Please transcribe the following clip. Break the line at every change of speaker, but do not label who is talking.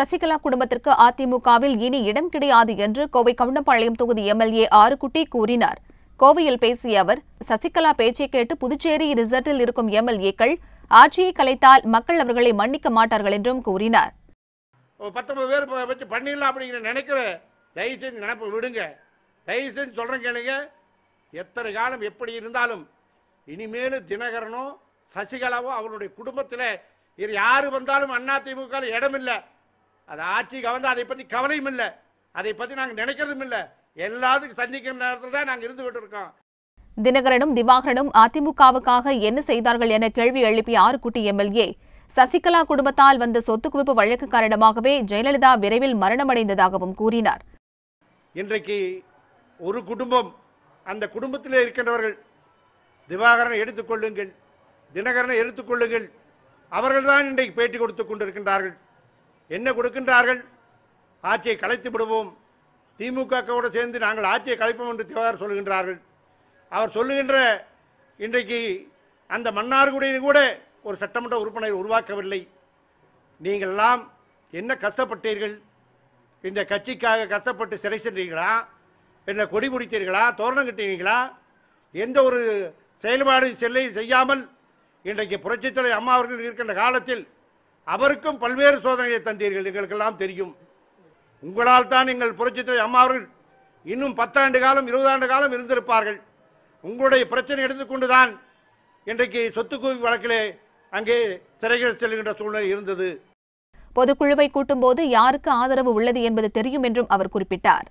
சசிகலா குடும்பத்திற்கு அதிமுகவில் இனி இடம் கிடையாது என்று கோவை கவுண்டம்பாளையம் தொகுதி எம்எல்ஏ ஆறுகுட்டி கூறினார் கோவையில் பேசிய அவர் சசிகலா பேச்சை கேட்டு புதுச்சேரி ரிசர்ட்டில் இருக்கும் எம்எல்ஏக்கள் ஆட்சியை கலைத்தால் மக்கள் அவர்களை மன்னிக்க மாட்டார்கள் என்றும் கூறினார்
பேர் வச்சு பண்ணிடலாம் அப்படிங்கிற நினைக்கிற தயவு செஞ்சு நினைப்பு விடுங்க தயவு செஞ்சு சொல்கிறேன் கேளுங்க எத்தனை காலம் எப்படி இருந்தாலும் இனிமேல் தினகரனோ சசிகலாவோ அவருடைய குடும்பத்தில் யார் வந்தாலும் அதிமுக இடமில்லை அது ஆட்சி கவர்ந்து அதை பற்றி கவலையும் இல்லை அதை பற்றி நாங்கள் நினைக்கிறதும் இல்லை எல்லாத்துக்கும் சந்திக்கிற நேரத்தில் தான் நாங்கள் இருந்துகிட்டு இருக்கோம்
தினகரனும் திவாகரனும் அதிமுகவுக்காக என்ன செய்தார்கள் என கேள்வி எழுப்பிய ஆறுக்குட்டி எம்எல்ஏ சசிகலா குடும்பத்தால் வந்த சொத்து குவிப்பு வழக்கு காரணமாகவே ஜெயலலிதா விரைவில் மரணமடைந்ததாகவும் கூறினார்
இன்றைக்கு ஒரு குடும்பம் அந்த குடும்பத்தில் இருக்கின்றவர்கள் திவாகரனை எடுத்துக்கொள்ளுங்கள் தினகரனை எடுத்துக்கொள்ளுங்கள் அவர்கள்தான் இன்றைக்கு பேட்டி கொடுத்து கொண்டிருக்கின்றார்கள் என்ன கொடுக்கின்றார்கள் ஆட்சியை கலைத்து விடுவோம் கூட சேர்ந்து நாங்கள் ஆட்சியை கலைப்போம் என்று தேவையார் சொல்கின்றார்கள் அவர் சொல்லுகின்ற இன்றைக்கு அந்த மன்னார்குடியில் கூட ஒரு சட்டமன்ற உறுப்பினர் உருவாக்கவில்லை நீங்கள் எல்லாம் என்ன கஷ்டப்பட்டீர்கள் இந்த கட்சிக்காக கஷ்டப்பட்டு சிறை சென்றீர்களா என்ன கொடி பிடித்தீர்களா தோரணம் கட்டினீங்களா எந்த ஒரு செயல்பாடு செல்லை செய்யாமல் இன்றைக்கு புரட்சித்தலை அம்மா அவர்கள் இருக்கின்ற காலத்தில் அவருக்கும் பல்வேறு சோதனைகளை தந்தீர்கள் எங்களுக்கெல்லாம் தெரியும் உங்களால் தான் எங்கள் புரட்சித்துறை அவர்கள் இன்னும் பத்தாண்டு காலம் இருபதாண்டு காலம் இருந்திருப்பார்கள் உங்களுடைய பிரச்சனை எடுத்துக்கொண்டுதான் தான் இன்றைக்கு சொத்து குவி வழக்கிலே அங்கே சிறைகள் செல்கின்ற சூழ்நிலை இருந்தது
பொதுக்குழுவை கூட்டும்போது யாருக்கு ஆதரவு உள்ளது என்பது தெரியும் என்றும் அவர் குறிப்பிட்டார்